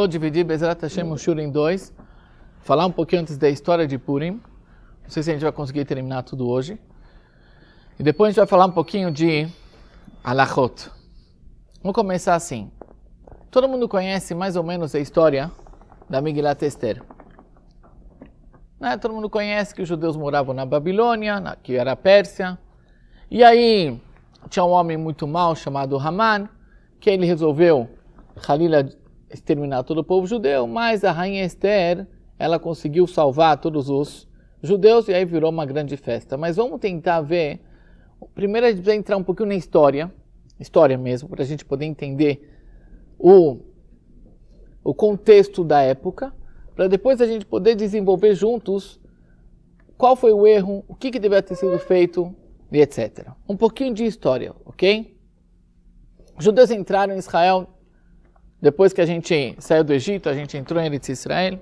vou dividir Bezerra Hashem hum. Shur em dois, falar um pouquinho antes da história de Purim. Não sei se a gente vai conseguir terminar tudo hoje. E depois a gente vai falar um pouquinho de Alachot. Vamos começar assim. Todo mundo conhece mais ou menos a história da Miglat Esther. Né? Todo mundo conhece que os judeus moravam na Babilônia, na, que era a Pérsia. E aí tinha um homem muito mau chamado Haman, que ele resolveu, Khalil exterminar todo o povo judeu, mas a rainha Esther, ela conseguiu salvar todos os judeus e aí virou uma grande festa. Mas vamos tentar ver. Primeiro a gente vai entrar um pouquinho na história, história mesmo, para a gente poder entender o, o contexto da época, para depois a gente poder desenvolver juntos qual foi o erro, o que, que deveria ter sido feito e etc. Um pouquinho de história, ok? Os judeus entraram em Israel depois que a gente saiu do Egito, a gente entrou em Eretz Israel.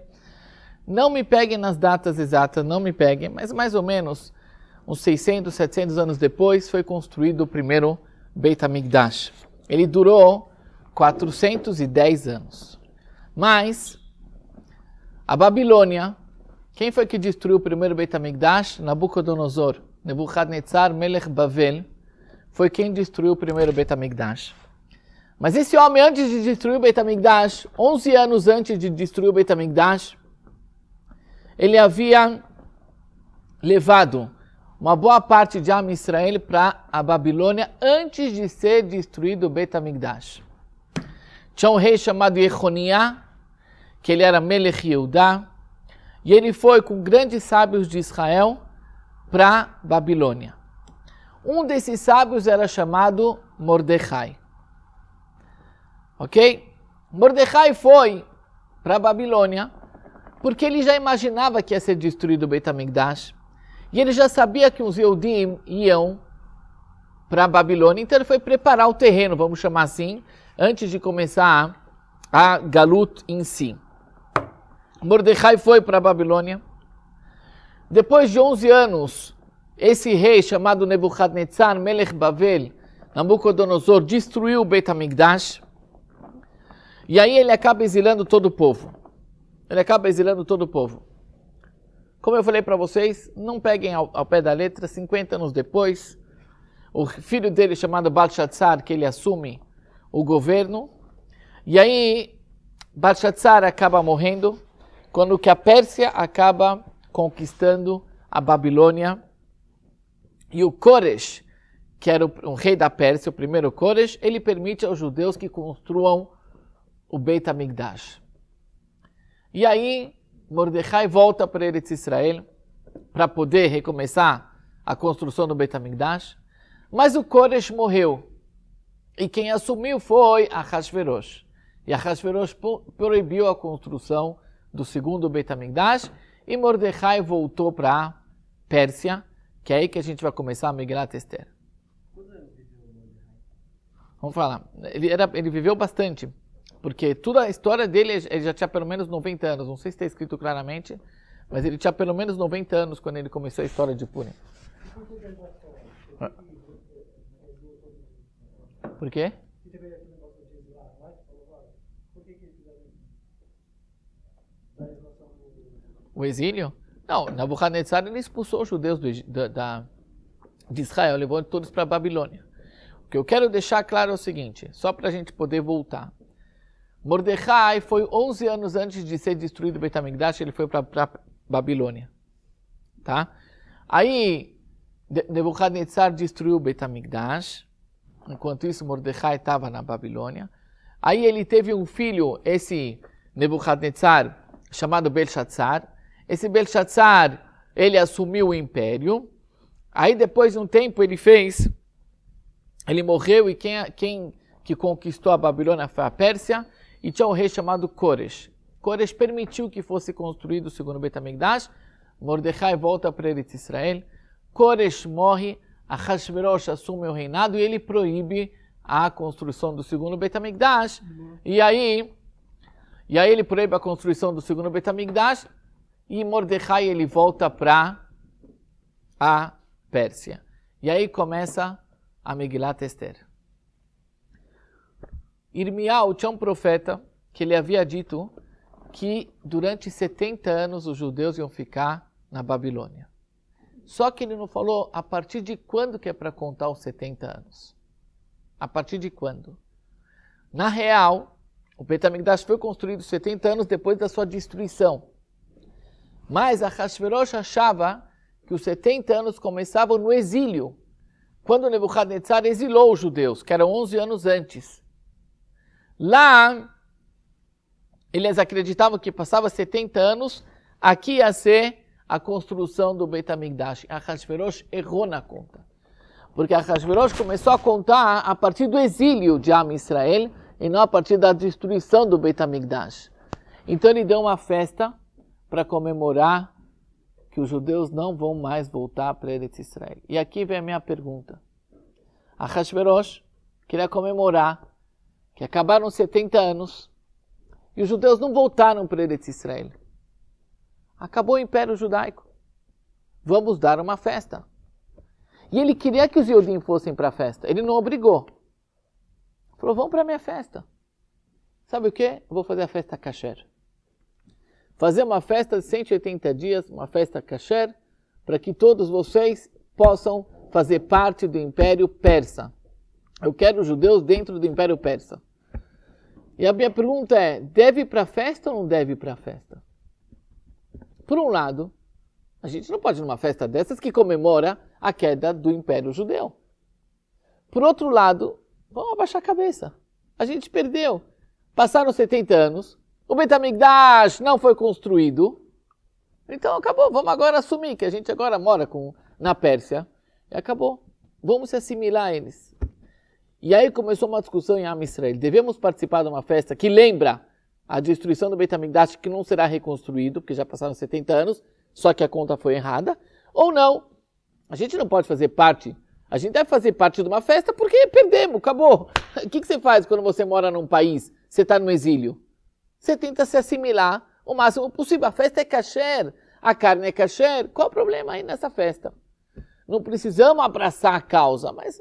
Não me peguem nas datas exatas, não me peguem, mas mais ou menos uns 600, 700 anos depois foi construído o primeiro Beit HaMikdash. Ele durou 410 anos. Mas a Babilônia, quem foi que destruiu o primeiro Beit HaMikdash? Nabucodonosor, Nebuchadnezzar, Melech Bavel, foi quem destruiu o primeiro Beit HaMikdash. Mas esse homem, antes de destruir o Betamigdash, 11 anos antes de destruir o Betamigdash, ele havia levado uma boa parte de Am Israel para a Babilônia antes de ser destruído o Betamigdash. Tinha um rei chamado Yechoniah, que ele era Melech Yehudá, e ele foi com grandes sábios de Israel para Babilônia. Um desses sábios era chamado Mordecai. Ok? Mordecai foi para a Babilônia porque ele já imaginava que ia ser destruído o Beit e ele já sabia que os Eudim iam para a Babilônia, então ele foi preparar o terreno, vamos chamar assim, antes de começar a Galut em si. Mordecai foi para a Babilônia. Depois de 11 anos, esse rei chamado Nebuchadnezzar, Melech Bavel, Nabucodonosor, destruiu o Beit e aí ele acaba exilando todo o povo. Ele acaba exilando todo o povo. Como eu falei para vocês, não peguem ao, ao, pé da letra, 50 anos depois, o filho dele chamado Balshazzar, que ele assume o governo, e aí Balshazzar acaba morrendo, quando que a Pérsia acaba conquistando a Babilônia, e o Cores, que era o, um rei da Pérsia, o primeiro Cores, ele permite aos judeus que construam o Beit Amigdash. E aí Mordecai volta para Eretz Israel para poder recomeçar a construção do Beit Amigdash, mas o Koresh morreu e quem assumiu foi a Ahasverosh. E a Ahasverosh proibiu a construção do segundo Beit Amigdash e Mordecai voltou para Pérsia, que é aí que a gente vai começar a migrar a Tester. Vamos falar. Ele, era, ele viveu bastante. Porque toda a história dele, ele já tinha pelo menos 90 anos. Não sei se está escrito claramente, mas ele tinha pelo menos 90 anos quando ele começou a história de Purim. Por quê? O exílio? Não, Nabucodonosor ele expulsou os judeus do, da, de Israel, levou todos para a Babilônia. O que eu quero deixar claro é o seguinte, só para a gente poder voltar. Mordecai foi 11 anos antes de ser destruído o Betamigdash, ele foi para Babilônia. Tá? Aí, Nebuchadnezzar destruiu o Betamigdash, enquanto isso Mordecai estava na Babilônia. Aí ele teve um filho, esse Nebuchadnezzar, chamado Belshazzar. Esse Belshazzar, ele assumiu o império. Aí depois de um tempo ele fez, ele morreu e quem, quem que conquistou a Babilônia foi a Pérsia e tinha um rei chamado Cores. Cores permitiu que fosse construído o segundo Betamigdash, Mordecai volta para Eretz Israel, Cores morre, Ahasverosh assume o reinado e ele proíbe a construção do segundo Betamigdash. Uhum. E aí, e aí ele proíbe a construção do segundo Betamigdash e Mordecai ele volta para a Pérsia. E aí começa a Megillat Esther. Irmial tinha um profeta que ele havia dito que durante 70 anos os judeus iam ficar na Babilônia. Só que ele não falou a partir de quando que é para contar os 70 anos. A partir de quando? Na real, o Betamigdash foi construído 70 anos depois da sua destruição. Mas a Hashverosh achava que os 70 anos começavam no exílio, quando Nebuchadnezzar exilou os judeus, que eram 11 anos antes. Lá, eles acreditavam que passava 70 anos, aqui ia ser a construção do Betamigdash. A Hashverosh errou na conta. Porque a Hashverosh começou a contar a partir do exílio de Am Israel e não a partir da destruição do Betamigdash. Então ele deu uma festa para comemorar que os judeus não vão mais voltar para Eretz Israel. E aqui vem a minha pergunta. a Hashverosh queria comemorar que acabaram 70 anos e os judeus não voltaram para Eretz Israel. Acabou o Império Judaico. Vamos dar uma festa. E ele queria que os Yodim fossem para a festa. Ele não obrigou. Falou, vão para a minha festa. Sabe o que? Vou fazer a festa kasher. Fazer uma festa de 180 dias, uma festa kasher, para que todos vocês possam fazer parte do Império Persa. Eu quero os judeus dentro do Império Persa. E a minha pergunta é: deve ir para a festa ou não deve ir para a festa? Por um lado, a gente não pode ir numa festa dessas que comemora a queda do Império Judeu. Por outro lado, vamos abaixar a cabeça. A gente perdeu. Passaram 70 anos, o Betamigdash não foi construído. Então acabou, vamos agora assumir que a gente agora mora com, na Pérsia. E acabou. Vamos se assimilar a eles. E aí começou uma discussão em Am Israel. Devemos participar de uma festa que lembra a destruição do Beit HaMikdash, que não será reconstruído, porque já passaram 70 anos, só que a conta foi errada, ou não? A gente não pode fazer parte, a gente deve fazer parte de uma festa porque perdemos, acabou. O que, que você faz quando você mora num país, você está no exílio? Você tenta se assimilar o máximo possível. A festa é kasher, a carne é kasher, qual o problema aí nessa festa? Não precisamos abraçar a causa, mas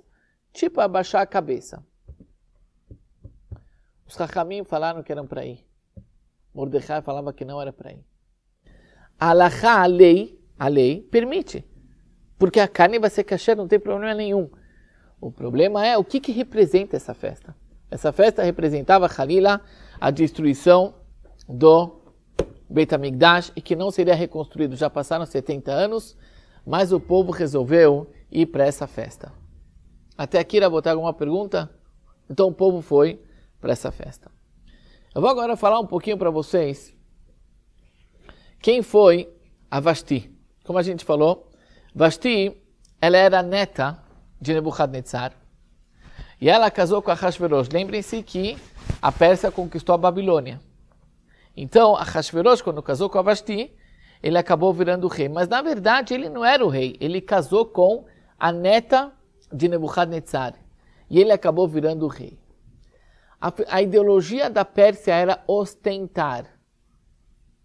tipo abaixar a cabeça. Os Rahamim falaram que eram para ir. Mordecai falava que não era para ir. A Alahá, a lei, a lei permite. Porque a carne vai ser cachê, não tem problema nenhum. O problema é o que, que representa essa festa. Essa festa representava, Khalilah, a destruição do Betamigdash e que não seria reconstruído. Já passaram 70 anos, mas o povo resolveu ir para essa festa. Até aqui, botar alguma pergunta? Então o povo foi para essa festa. Eu vou agora falar um pouquinho para vocês quem foi a Vasti. Como a gente falou, Vasti, ela era neta de Nebuchadnezzar e ela casou com Ahasverosh. Lembrem-se que a Pérsia conquistou a Babilônia. Então, Ahasverosh, quando casou com a Vasti, ele acabou virando rei. Mas, na verdade, ele não era o rei. Ele casou com a neta de Nebuchadnezzar e ele acabou virando o rei. A, a, ideologia da Pérsia era ostentar,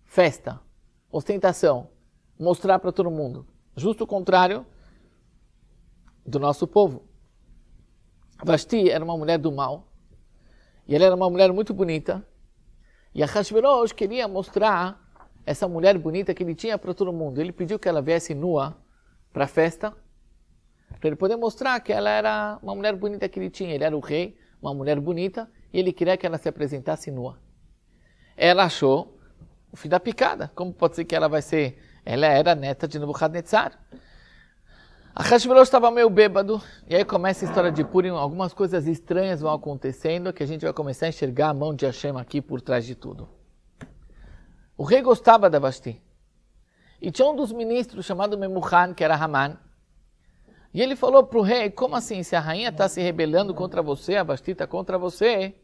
festa, ostentação, mostrar para todo mundo. Justo o contrário do nosso povo. Vasti era uma mulher do mal e ela era uma mulher muito bonita. E a Hashverosh queria mostrar essa mulher bonita que ele tinha para todo mundo. Ele pediu que ela viesse nua para a festa para ele poder mostrar que ela era uma mulher bonita que ele tinha. Ele era o rei, uma mulher bonita, e ele queria que ela se apresentasse nua. Ela achou o fim da picada. Como pode ser que ela vai ser? Ela era neta de Nebuchadnezzar. A Hashverosh estava meio bêbado, e aí começa a história de Purim, algumas coisas estranhas vão acontecendo, que a gente vai começar a enxergar a mão de Hashem aqui por trás de tudo. O rei gostava da Vashti, e tinha um dos ministros chamado Memuhan, que era Haman, e ele falou para o rei: Como assim? Se a rainha está se rebelando contra você, a Bastita contra você,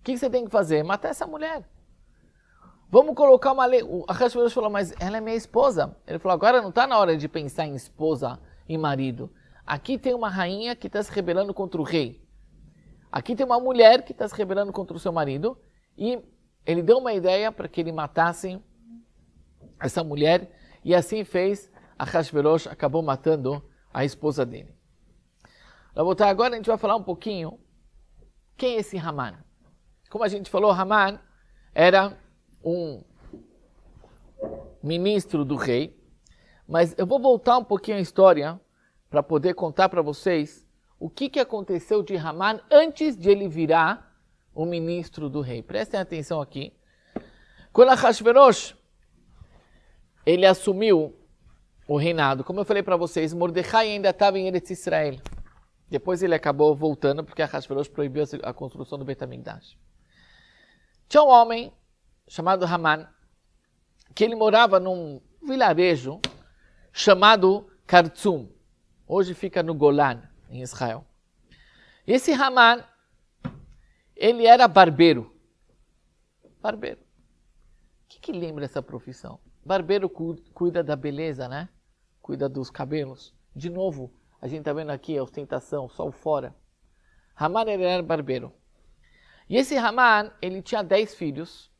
o que, você tem que fazer? Matar essa mulher. Vamos colocar uma lei. O Hashemirash falou: Mas ela é minha esposa. Ele falou: Agora não está na hora de pensar em esposa e marido. Aqui tem uma rainha que está se rebelando contra o rei. Aqui tem uma mulher que está se rebelando contra o seu marido. E ele deu uma ideia para que ele matasse essa mulher. E assim fez. A Hashverosh acabou matando a esposa dele. agora a gente vai falar um pouquinho quem é esse Haman. Como a gente falou, Haman era um ministro do rei, mas eu vou voltar um pouquinho a história para poder contar para vocês o que, que aconteceu de Haman antes de ele virar o ministro do rei. Prestem atenção aqui. Quando Ahasverosh ele assumiu o reinado. Como eu falei para vocês, Mordecai ainda estava em Eretz Israel. Depois ele acabou voltando porque a Hashverosh proibiu a construção do Betamigdash. Tinha um homem chamado Haman, que ele morava num vilarejo chamado Kartzum. Hoje fica no Golan, em Israel. Esse Haman, ele era barbeiro. Barbeiro. O que, que lembra essa profissão? Barbeiro cuida da beleza, né? cuida dos cabelos. De novo, a gente está vendo aqui a ostentação, sol fora. Haman era barbeiro. E esse Haman, ele tinha dez filhos.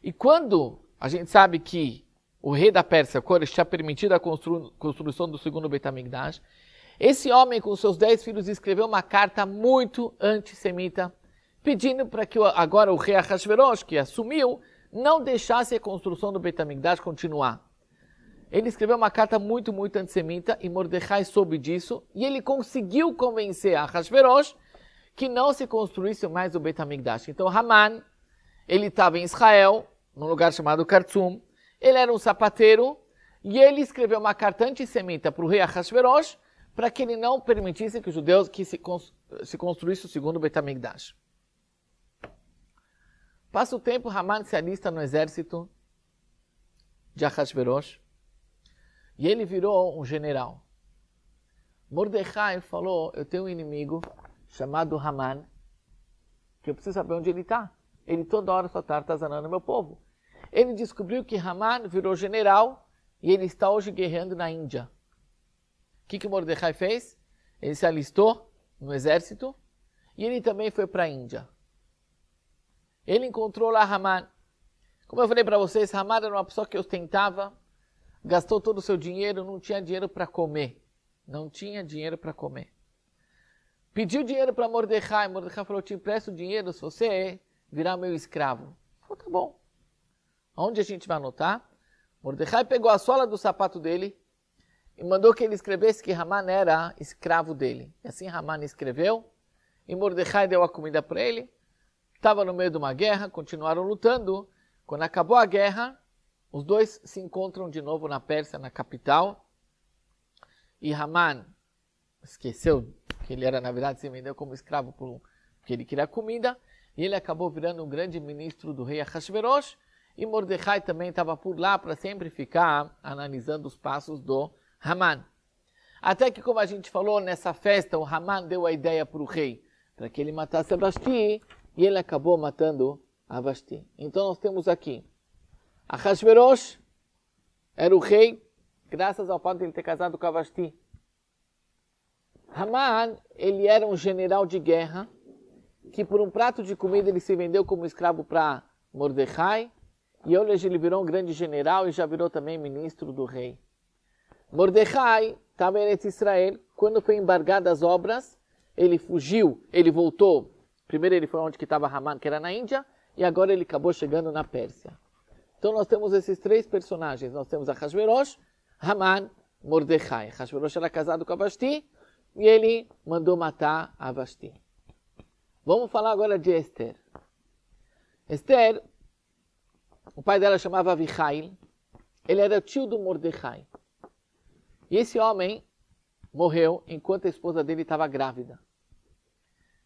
E quando a gente sabe que o rei da Pérsia, Cores, tinha permitido a constru construção do segundo Betamigdash, esse homem com seus dez filhos escreveu uma carta muito antissemita, pedindo para que agora o rei Ahasverosh, que assumiu, não deixasse a construção do Betamigdash continuar. Ele escreveu uma carta muito, muito antissemita e Mordecai soube disso e ele conseguiu convencer a Hashverosh que não se construísse mais o Beit HaMikdash. Então Haman, ele estava em Israel, num lugar chamado Khartoum, ele era um sapateiro e ele escreveu uma carta antissemita para o rei Ahasverosh para que ele não permitisse que os judeus que se, se construísse o segundo Beit HaMikdash. Passa o tempo, Haman se alista no exército de Ahasverosh e ele virou um general. Mordecai falou: Eu tenho um inimigo chamado Haman, que eu preciso saber onde ele está. Ele toda hora só está artesanando meu povo. Ele descobriu que Haman virou general e ele está hoje guerreando na Índia. O que, que Mordecai fez? Ele se alistou no exército e ele também foi para a Índia. Ele encontrou lá Haman. Como eu falei para vocês, Haman era uma pessoa que ostentava gastou todo o seu dinheiro, não tinha dinheiro para comer. Não tinha dinheiro para comer. Pediu dinheiro para Mordecai. Mordecai falou: Te empresto dinheiro se você virar meu escravo. Falou: Tá bom. Onde a gente vai anotar? Mordecai pegou a sola do sapato dele e mandou que ele escrevesse que Haman era escravo dele. E assim Haman escreveu e Mordecai deu a comida para ele. Estava no meio de uma guerra, continuaram lutando. Quando acabou a guerra, os dois se encontram de novo na Pérsia, na capital. E Haman esqueceu que ele era, na verdade, se vendeu como escravo por, porque ele queria comida. E ele acabou virando um grande ministro do rei Ahasverosh. E Mordecai também estava por lá para sempre ficar analisando os passos do Haman. Até que, como a gente falou, nessa festa, o Haman deu a ideia para o rei, para que ele matasse a Vasti, e ele acabou matando a Vasti. Então nós temos aqui Ahasverosh era o rei graças ao fato de ele ter casado com Vasti. Haman, ele era um general de guerra que por um prato de comida ele se vendeu como escravo para Mordecai e hoje ele virou um grande general e já virou também ministro do rei. Mordecai estava em Israel quando foi embargada as obras, ele fugiu, ele voltou. Primeiro ele foi onde que estava Haman, que era na Índia, e agora ele acabou chegando na Pérsia. Então nós temos esses três personagens. Nós temos a Hashverosh, Haman, Mordecai. Hashverosh era casado com a Vashti e ele mandou matar a Vashti. Vamos falar agora de Esther. Esther, o pai dela chamava Avihail. Ele era tio do Mordecai. E esse homem morreu enquanto a esposa dele estava grávida.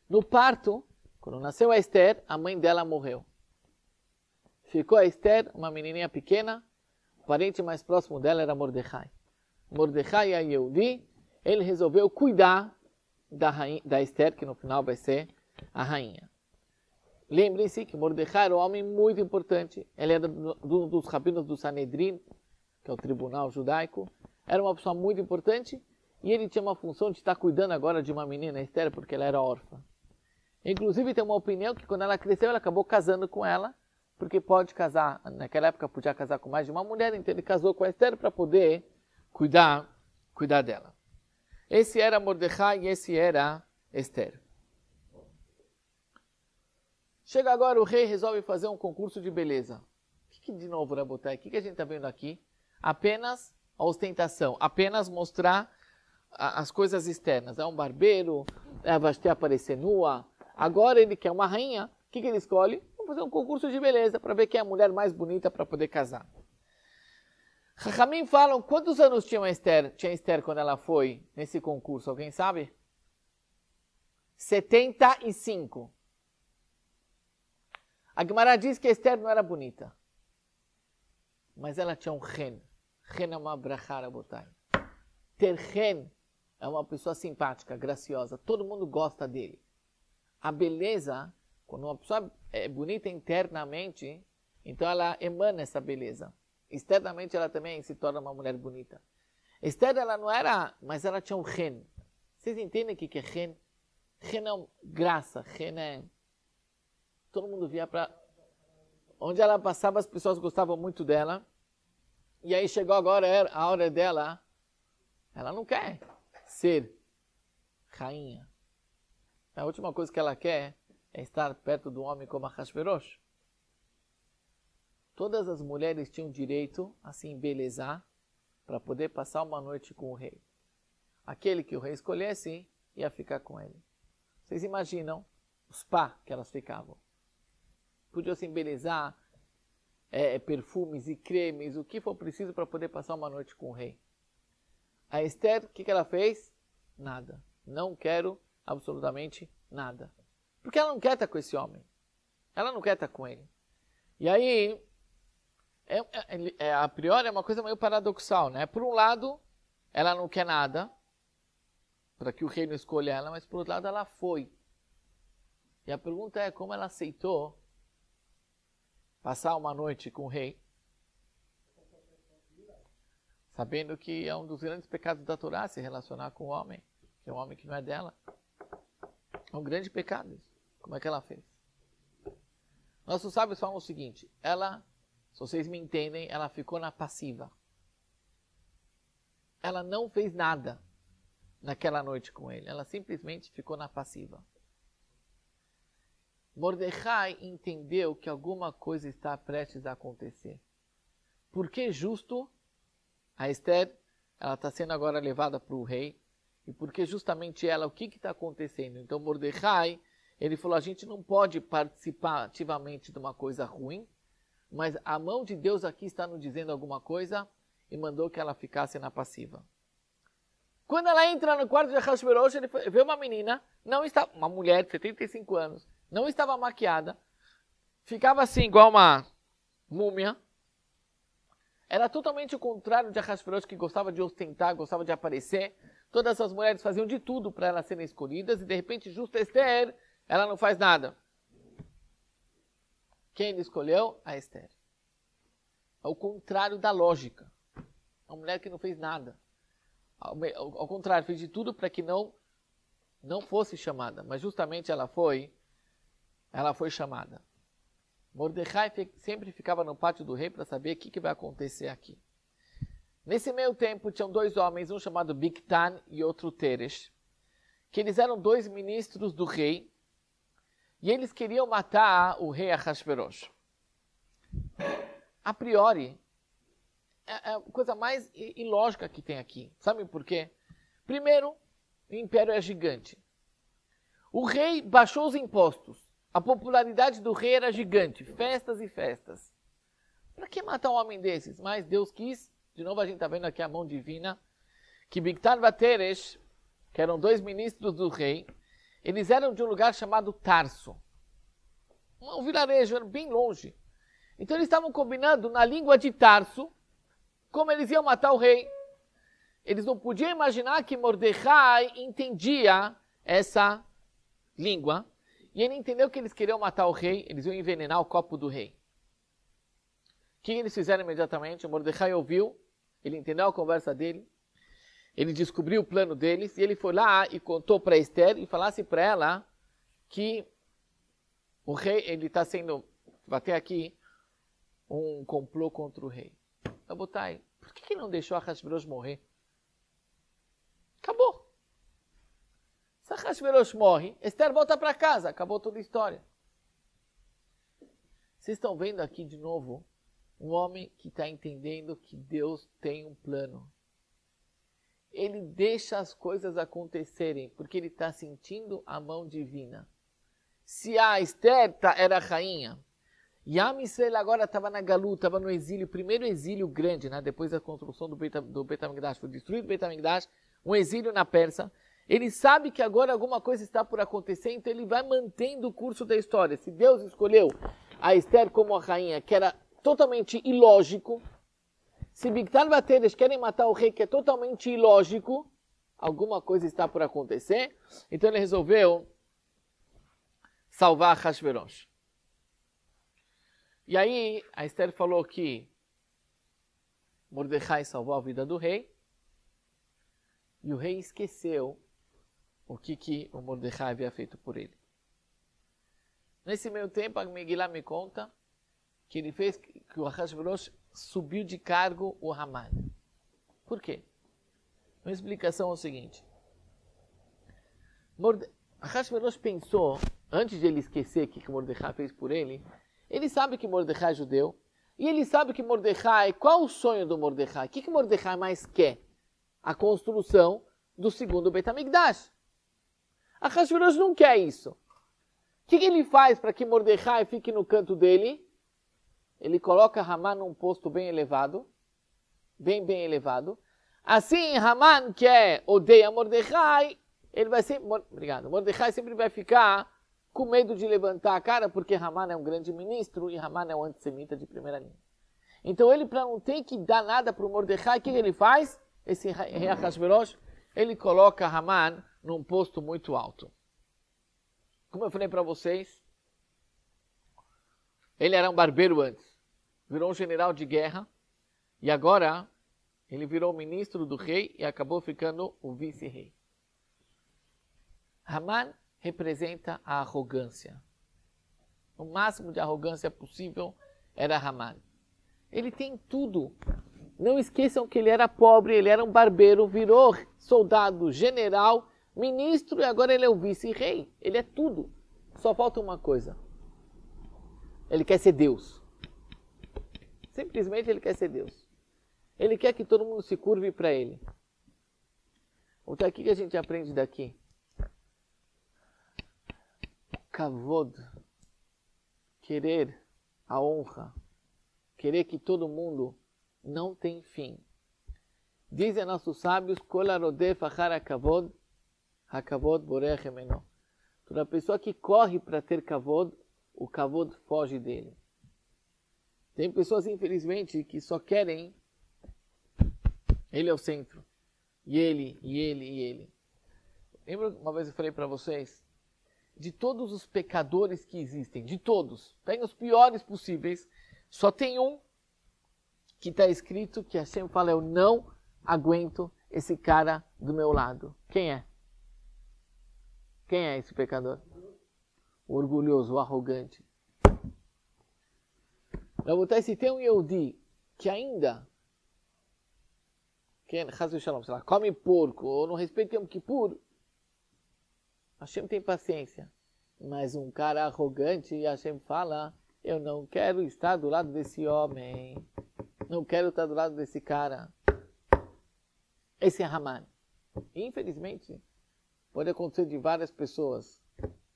No parto, quando nasceu a Esther, a mãe dela morreu ficou a Esther, uma menininha pequena, o parente mais próximo dela era Mordecai. Mordecai a Yehudi, ele resolveu cuidar da, rainha, da Esther, que no final vai ser a rainha. Lembrem-se que Mordecai era um homem muito importante. Ele era um dos rabinos do Sanedrim, que é o tribunal judaico. Era uma pessoa muito importante e ele tinha uma função de estar cuidando agora de uma menina, Esther, porque ela era órfã. Inclusive, tem uma opinião que quando ela cresceu, ele acabou casando com ela porque pode casar, naquela época podia casar com mais de uma mulher, então ele casou com a Esther para poder cuidar, cuidar dela. Esse era Mordecai e esse era Esther. Chega agora, o rei resolve fazer um concurso de beleza. O que, que de novo, Rabotai, o que, que a gente está vendo aqui? Apenas a ostentação, apenas mostrar a, as coisas externas. É um barbeiro, é a Vashti aparecer nua. Agora ele quer uma rainha. O que, que ele escolhe? vamos fazer um concurso de beleza para ver quem é a mulher mais bonita para poder casar. Rahamim falam, quantos anos tinha a Esther, tinha a Esther quando ela foi nesse concurso? Alguém sabe? 75. A Gemara diz que Esther não era bonita. Mas ela tinha um ren. Ren é uma brachara botai. Ter ren é uma pessoa simpática, graciosa. Todo mundo gosta dele. A beleza quando uma pessoa é bonita internamente, então ela emana essa beleza. Externamente ela também se torna uma mulher bonita. Esther ela não era, mas ela tinha um ren. Vocês entendem o que é ren? Ren é graça, ren é... Todo mundo via para... Onde ela passava, as pessoas gostavam muito dela. E aí chegou agora a hora dela. Ela não quer ser rainha. A última coisa que ela quer é estar perto do homem como Achashverosh. Todas as mulheres tinham direito a se embelezar para poder passar uma noite com o rei. Aquele que o rei escolhesse ia ficar com ele. Vocês imaginam os pá que elas ficavam. Podiam se embelezar, é, é perfumes e cremes, o que for preciso para poder passar uma noite com o rei. A Esther, o que, que ela fez? Nada. Não quero absolutamente nada. Porque ela não quer estar com esse homem. Ela não quer estar com ele. E aí, é, é, é, a priori é uma coisa meio paradoxal, né? Por um lado, ela não quer nada para que o reino escolha ela, mas por outro lado, ela foi. E a pergunta é como ela aceitou passar uma noite com o rei, sabendo que é um dos grandes pecados da Torá se relacionar com o homem, que é um homem que não é dela. É um grande pecado isso. Como é que ela fez? Nossos sábios falam o seguinte: ela, se vocês me entendem, ela ficou na passiva. Ela não fez nada naquela noite com ele. Ela simplesmente ficou na passiva. Mordecai entendeu que alguma coisa está prestes a acontecer. Por que justo a Esther, ela está sendo agora levada para o rei, e porque justamente ela, o que está acontecendo? Então Mordecai ele falou: a gente não pode participar ativamente de uma coisa ruim, mas a mão de Deus aqui está nos dizendo alguma coisa e mandou que ela ficasse na passiva. Quando ela entra no quarto de Hashverosh, ele vê uma menina, não está, uma mulher de 75 anos, não estava maquiada, ficava assim, igual uma múmia. Era totalmente o contrário de Hashverosh, que gostava de ostentar, gostava de aparecer. Todas as mulheres faziam de tudo para elas serem escolhidas, e de repente, justa Esther ela não faz nada. Quem ele escolheu? A Esther. Ao contrário da lógica. a é uma mulher que não fez nada. Ao, contrário, fez de tudo para que não não fosse chamada, mas justamente ela foi ela foi chamada. Mordecai sempre ficava no pátio do rei para saber o que, que vai acontecer aqui. Nesse meio tempo, tinham dois homens, um chamado Bictan e outro Teres, que eles eram dois ministros do rei, e eles queriam matar o rei Ahasverosh. A priori, é, é a coisa mais ilógica que tem aqui. Sabe por quê? Primeiro, o império é gigante. O rei baixou os impostos. A popularidade do rei era gigante, festas e festas. Para que matar um homem desses? Mas Deus quis, de novo a gente está vendo aqui a mão divina, que Bictar Bateres, que eram dois ministros do rei, eles eram de um lugar chamado Tarso. Um vilarejo, bem longe. Então eles estavam combinando na língua de Tarso como eles iam matar o rei. Eles não podiam imaginar que Mordecai entendia essa língua. E ele entendeu que eles queriam matar o rei, eles iam envenenar o copo do rei. O que eles fizeram imediatamente? Mordecai ouviu, ele entendeu a conversa dele, ele descobriu o plano deles e ele foi lá e contou para Esther e falasse para ela que o rei, ele está sendo, até aqui, um complô contra o rei. Rabotai, por que, que não deixou Arashverosh morrer? Acabou. Se Arashverosh morre, Esther volta para casa, acabou toda a história. Vocês estão vendo aqui de novo um homem que está entendendo que Deus tem um plano ele deixa as coisas acontecerem, porque ele está sentindo a mão divina. Se a Esther tá, era a rainha, e a Israel agora estava na Galu, estava no exílio, primeiro exílio grande, né? depois da construção do, Beta, do Betamigdash, foi destruído o Betamigdash, um exílio na Pérsia. Ele sabe que agora alguma coisa está por acontecer, então ele vai mantendo o curso da história. Se Deus escolheu a Esther como a rainha, que era totalmente ilógico, se Bictar Bateres querem matar o rei, que é totalmente ilógico, alguma coisa está por acontecer. Então ele resolveu salvar Hashverosh. E aí a Esther falou que Mordecai salvou a vida do rei. E o rei esqueceu o que, que o Mordecai havia feito por ele. Nesse meio tempo, a Megillah me conta que ele fez que o Ahasverosh subiu de cargo o Haman. Por quê? Uma explicação é o seguinte. Morde... pensou, antes de ele esquecer o que, Mordecai fez por ele, ele sabe que Mordecai é judeu, e ele sabe que Mordecai, qual o sonho do Mordecai? O que, que Mordecai mais quer? A construção do segundo Betamigdash. Ahasverosh não quer isso. O que, que ele faz para que Mordecai fique no canto dele? Ele coloca Haman num posto bem elevado, bem, bem elevado. Assim, Haman, que é, odeia Mordecai, ele vai sempre. Obrigado. Mordecai sempre vai ficar com medo de levantar a cara, porque Haman é um grande ministro e Haman é um antissemita de primeira linha. Então, ele, para não ter que dar nada para o Mordecai, o que ele faz? Esse rei Ahasverosh, ele coloca Haman num posto muito alto. Como eu falei para vocês, ele era um barbeiro antes virou general de guerra e agora ele virou ministro do rei e acabou ficando o vice-rei. Haman representa a arrogância. O máximo de arrogância possível era Haman. Ele tem tudo. Não esqueçam que ele era pobre, ele era um barbeiro, virou soldado, general, ministro e agora ele é o vice-rei. Ele é tudo. Só falta uma coisa. Ele quer ser Deus. Simplesmente ele quer ser Deus. Ele quer que todo mundo se curve para ele. O que é que a gente aprende daqui? Kavod. Querer a honra. Querer que todo mundo não tem fim. Dizem nossos sábios, kavod, hakavod Toda pessoa que corre para ter kavod, o kavod foge dele. Tem pessoas, infelizmente, que só querem. Ele é o centro. E ele, e ele, e ele. Lembra uma vez eu falei para vocês? De todos os pecadores que existem, de todos, tem os piores possíveis, só tem um que está escrito que Hashem fala: Eu não aguento esse cara do meu lado. Quem é? Quem é esse pecador? O orgulhoso, o arrogante. Rabotai, se tem um Yehudi que ainda quem, é? Shalom, sei lá, come porco ou não respeita Yom Kippur, Hashem tem paciência. Mas um cara arrogante, Hashem fala, eu não quero estar do lado desse homem. Não quero estar do lado desse cara. Esse é Haman. Infelizmente, pode acontecer de várias pessoas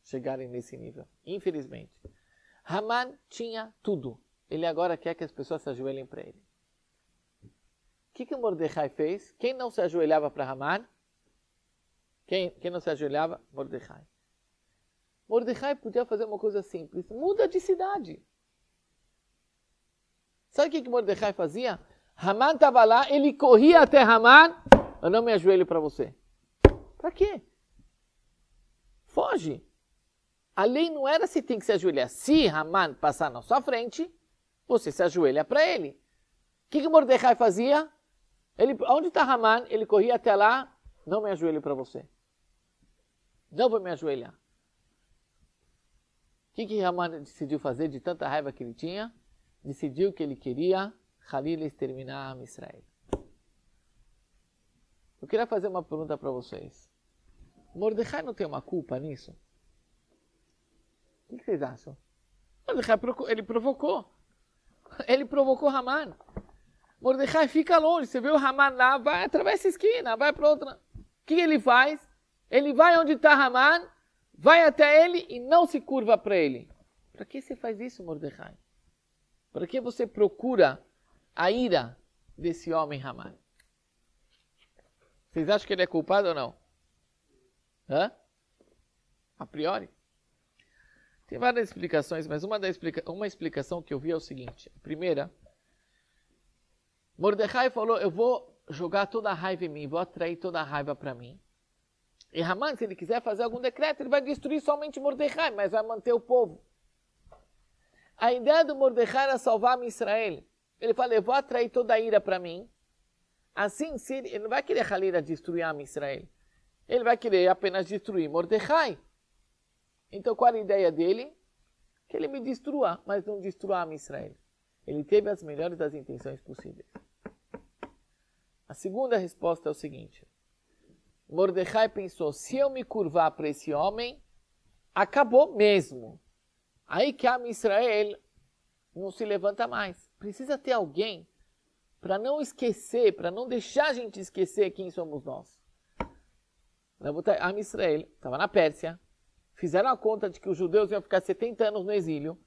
chegarem nesse nível. Infelizmente. Haman tinha tudo. Ele agora quer que as pessoas se ajoelhem para ele. O que, que Mordecai fez? Quem não se ajoelhava para Haman? Quem, quem não se ajoelhava? Mordecai. Mordecai podia fazer uma coisa simples: muda de cidade. Sabe o que, que Mordecai fazia? Haman estava lá, ele corria até Haman. Eu não me ajoelho para você. Para quê? Foge. A lei não era se tem que se ajoelhar. Se Haman passar na sua frente, você se ajoelha para ele. O que, que Mordecai fazia? Ele, onde está Haman? Ele corria até lá. Não me ajoelho para você. Não vou me ajoelhar. O que, que Haman decidiu fazer de tanta raiva que ele tinha? Decidiu que ele queria Khalil exterminar a Israel. Eu queria fazer uma pergunta para vocês. Mordecai não tem uma culpa nisso? O que vocês acham? Mordecai ele provocou. ele provocou Haman. Mordecai fica longe. Você vê o Haman lá, vai, atravessa a esquina, vai para outra. O que ele faz? Ele vai onde está Haman, vai até ele e não se curva para ele. Para que você faz isso, Mordecai? Para que você procura a ira desse homem Haman? Vocês acham que ele é culpado ou não? Hã? A priori? Tem várias explicações, mas uma, da explica uma explicação que eu vi é o seguinte. A primeira, Mordecai falou, eu vou jogar toda a raiva em mim, vou atrair toda a raiva para mim. E Haman, se ele quiser fazer algum decreto, ele vai destruir somente Mordecai, mas vai manter o povo. A ideia do Mordecai era salvar Israel. Ele fala, eu vou atrair toda a ira para mim. Assim, ele, ele, não vai querer Halira destruir a Israel. Ele vai querer apenas destruir Mordecai. Então qual a ideia dele? Que ele me destrua, mas não destrua a Israel. Ele teve as melhores das intenções possíveis. A segunda resposta é o seguinte. Mordecai pensou, se eu me curvar para esse homem, acabou mesmo. Aí que a Israel não se levanta mais. Precisa ter alguém para não esquecer, para não deixar a gente esquecer quem somos nós. A Israel estava na Pérsia, fizeram a conta de que os judeus iam ficar 70 anos no exílio.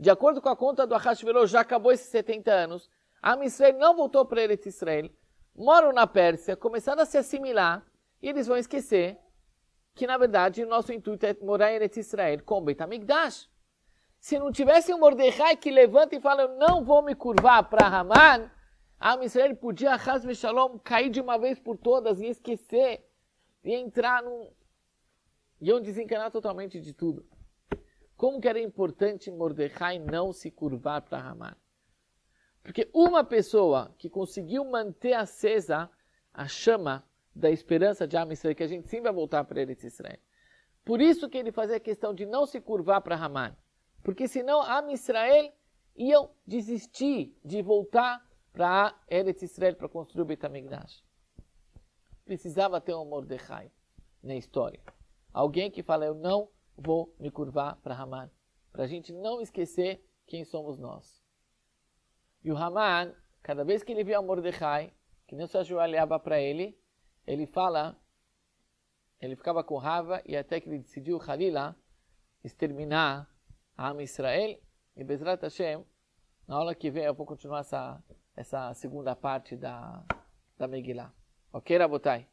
De acordo com a conta do Ahashverosh, já acabou esses 70 anos. A Israel não voltou para Eretz Israel. Moram na Pérsia, começaram a se assimilar e eles vão esquecer que, na verdade, nosso intuito é morar em Eretz Israel com Beit HaMikdash. Se não tivesse um Mordecai que levanta e fala, eu não vou me curvar para Haman, a Israel podia, Hashem Shalom, cair de uma vez por todas e esquecer e entrar num, iam desencanar totalmente de tudo. Como que era importante Mordecai não se curvar para Ramar? Porque uma pessoa que conseguiu manter acesa a chama da esperança de Amisrael que a gente sim vai voltar para Eretz Israel. Por isso que ele fazia questão de não se curvar para Ramar. Porque senão Am Israel iam desistir de voltar para Eretz Israel para construir o Betamigdash. Precisava ter um Mordecai na história. Alguém que fala, eu não vou me curvar para Haman. Para a gente não esquecer quem somos nós. E o Haman, cada vez que ele vê a Mordecai, que não se ajoelhava para ele, ele fala, ele ficava com raiva e até que ele decidiu, Halila, exterminar a Am Israel. E Bezrat Hashem, na aula que vem eu vou continuar essa, essa segunda parte da, da Megillah. Ok, Rabotai?